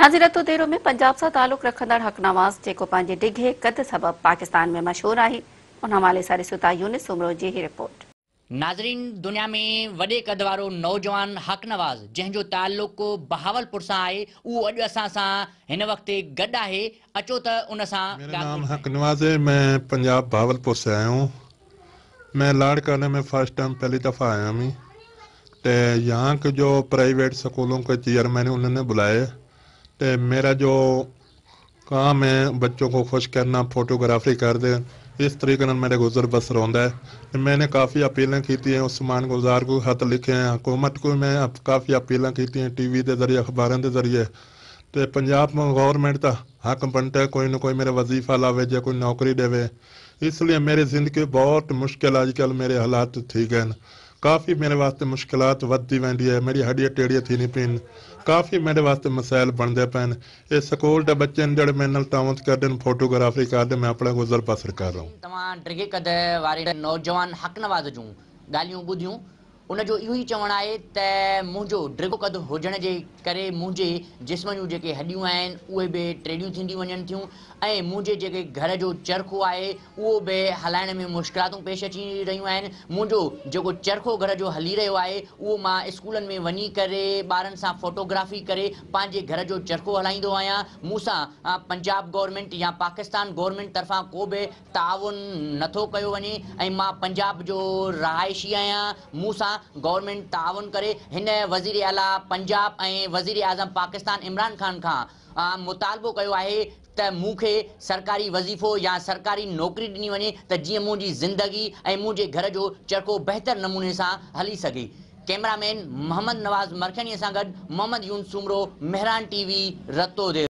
नाजिरत तो देरो में पंजाब सां तालुक़ रखंदड़ हक़ नवाज़ जेको पंहिंजे डिघे कद सबबि पाकिस्तान में मशहूरु आहे उन हवाले सां रिसुता यूनिस उमिरो जी ही रिपोर्ट नाज़रीन दुनिया में वॾे कद वारो नौजवान हक़ नवाज़ जंहिंजो तालुक़ु बहावलपुर सां आहे उहो अॼु असां सां हिन वक़्तु गॾु आहे अचो त उन सां नाम हक़ नवाज़ है मैं पंजाब बहावलपुर से आया हूँ मैं लाड़ कॉलोनी में फर्स्ट टाइम पहली दफ़ा आया हूँ यहाँ के जो प्राइवेट स्कूलों के चेयरमैन उन्होंने बुलाए ए, मेरा जो काम है बच्चों को खुश करना फोटोग्राफी करदे इस तरीके ਨਾਲ ਮੇਰੇ ਗੁਜ਼ਰ ਬਸਰ ਹੁੰਦਾ ਹੈ ਤੇ ਮੈਨੇ ਕਾਫੀ ਅਪੀਲਾਂ ਕੀਤੀਆਂ ਉਸਮਾਨ ਗੁਜ਼ਾਰ ਕੋ ਹੱਥ ਲਿਖੇ ਹਨ ਹਕੂਮਤ ਕੋ ਮੈਂ ਕਾਫੀ ਅਪੀਲਾਂ ਕੀਤੀਆਂ ਟੀਵੀ ਦੇ ਜ਼ਰੀਏ ਅਖਬਾਰਾਂ ਦੇ ਜ਼ਰੀਏ ਤੇ ਪੰਜਾਬ ਗਵਰਨਮੈਂਟ ਦਾ ਹੱਕ ਬਣਦਾ ਕੋਈ ਨਾ ਕੋਈ ਮੇਰਾ ਵਜ਼ੀਫਾ ਲਾਵੇ ਜਾਂ ਕੋਈ ਨੌਕਰੀ ਦੇਵੇ ਇਸ ਲਈ ਮੇਰੀ ਜ਼ਿੰਦਗੀ ਬਹੁਤ ਮੁਸ਼ਕਿਲ ਅੱਜ ਕੱਲ ਮੇਰੇ ਹਾਲਾਤ ਠੀਕ ਹਨ काफ़ी मेरे वास्ते मुश्किल वधदी वेंदी है मेरी हड्डियाँ टेड़ियाँ थी पीन काफ़ी मेरे वास्ते मसाइल बनते पैन ये स्कूल के बच्चे ने जोड़े मेरे तावत करते हैं फोटोग्राफी करते मैं अपना गुजर बसर कर रहा हूँ उनजो इहो ई चवणु आहे त मुंहिंजो ड्रिगो कदु हुजण जे करे मुंहिंजे जिस्म जूं जेके हॾियूं आहिनि उहे बि टेड़ियूं थींदियूं वञनि थियूं ऐं घर जो चरखो है वो भी हलाइण में मुश्किलातूं पेश अची रहियूं आहिनि मुंहिंजो चरखो घर जो हली रो है वो मां स्कूल में वञी करे फोटोग्राफी करे पंहिंजे घर जो चरखो हलाईंदो आहियां मूंसां पंजाब गवर्नमेंट या पाकिस्तान गवर्नमेंट तरफा को भी ताउन नो कयो पंजाब जो रहायशी आहियां मूसा गवर्नमेंट ताउन करे वज़ीर आला पंजाब ए वज़ीर अजम पाकिस्तान इमरान ख़ान खां मुतालबो किया आहे सरकारी वज़ीफ़ो या सरकारी नौकरी दिनी वे त जीअं मुंहिंजी ज़िंदगी मुझे घर जो चरको बेहतर नमूने से हली सके कैमरामैन मोहम्मद नवाज़ मरखणीअ सां गॾु मोहम्मद यून सुमरो मेहरान टीवी देव